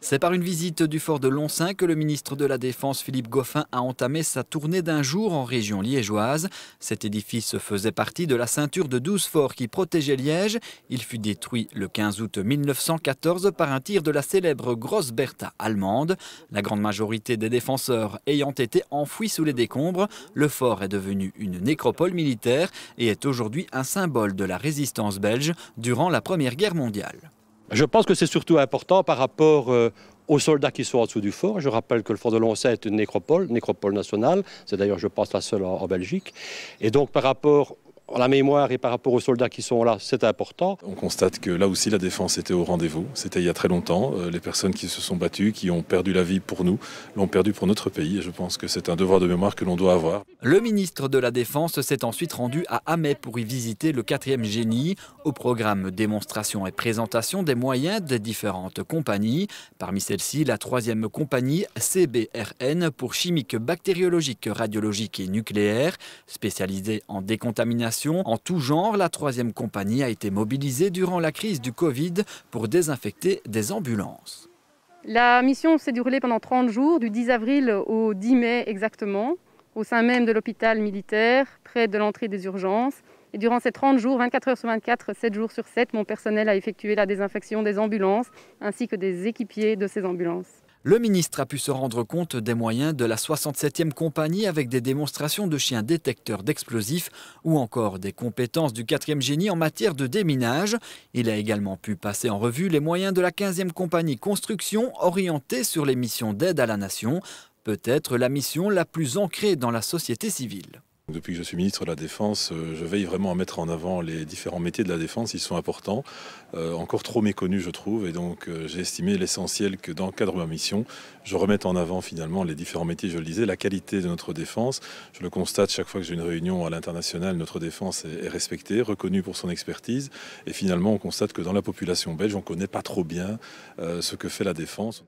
C'est par une visite du fort de Loncin que le ministre de la Défense Philippe Goffin a entamé sa tournée d'un jour en région liégeoise. Cet édifice faisait partie de la ceinture de 12 forts qui protégeaient Liège. Il fut détruit le 15 août 1914 par un tir de la célèbre Grosse Bertha allemande. La grande majorité des défenseurs ayant été enfouis sous les décombres, le fort est devenu une nécropole militaire et est aujourd'hui un symbole de la résistance belge durant la Première Guerre mondiale. Je pense que c'est surtout important par rapport euh, aux soldats qui sont en dessous du fort. Je rappelle que le fort de Loncet est une nécropole, nécropole nationale. C'est d'ailleurs, je pense, la seule en, en Belgique. Et donc, par rapport la mémoire et par rapport aux soldats qui sont là, c'est important. On constate que là aussi la défense était au rendez-vous. C'était il y a très longtemps. Euh, les personnes qui se sont battues, qui ont perdu la vie pour nous, l'ont perdu pour notre pays. je pense que c'est un devoir de mémoire que l'on doit avoir. Le ministre de la Défense s'est ensuite rendu à Hamet pour y visiter le 4e génie. Au programme démonstration et présentation des moyens des différentes compagnies. Parmi celles-ci, la troisième compagnie CBRN pour chimique bactériologique, radiologique et nucléaire, spécialisée en décontamination en tout genre, la troisième compagnie a été mobilisée durant la crise du Covid pour désinfecter des ambulances. La mission s'est déroulée pendant 30 jours, du 10 avril au 10 mai exactement, au sein même de l'hôpital militaire, près de l'entrée des urgences. Et durant ces 30 jours, 24 heures sur 24, 7 jours sur 7, mon personnel a effectué la désinfection des ambulances ainsi que des équipiers de ces ambulances. Le ministre a pu se rendre compte des moyens de la 67e compagnie avec des démonstrations de chiens détecteurs d'explosifs ou encore des compétences du 4e génie en matière de déminage. Il a également pu passer en revue les moyens de la 15e compagnie construction orientée sur les missions d'aide à la nation, peut-être la mission la plus ancrée dans la société civile. Depuis que je suis ministre de la Défense, euh, je veille vraiment à mettre en avant les différents métiers de la Défense. Ils sont importants, euh, encore trop méconnus, je trouve. Et donc, euh, j'ai estimé l'essentiel que dans le cadre de ma mission, je remette en avant finalement les différents métiers, je le disais, la qualité de notre Défense. Je le constate chaque fois que j'ai une réunion à l'international, notre Défense est, respectée, reconnue pour son expertise. Et finalement, on constate que dans la population belge, on ne connaît pas trop bien ce que fait la Défense.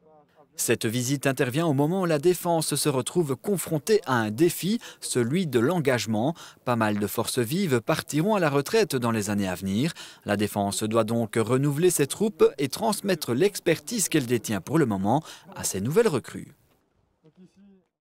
Cette visite intervient au moment où la défense se retrouve confrontée à un défi, celui de l'engagement. Pas mal de forces vives partiront à la retraite dans les années à venir. La défense doit donc renouveler ses troupes et transmettre l'expertise qu'elle détient pour le moment à ses nouvelles recrues.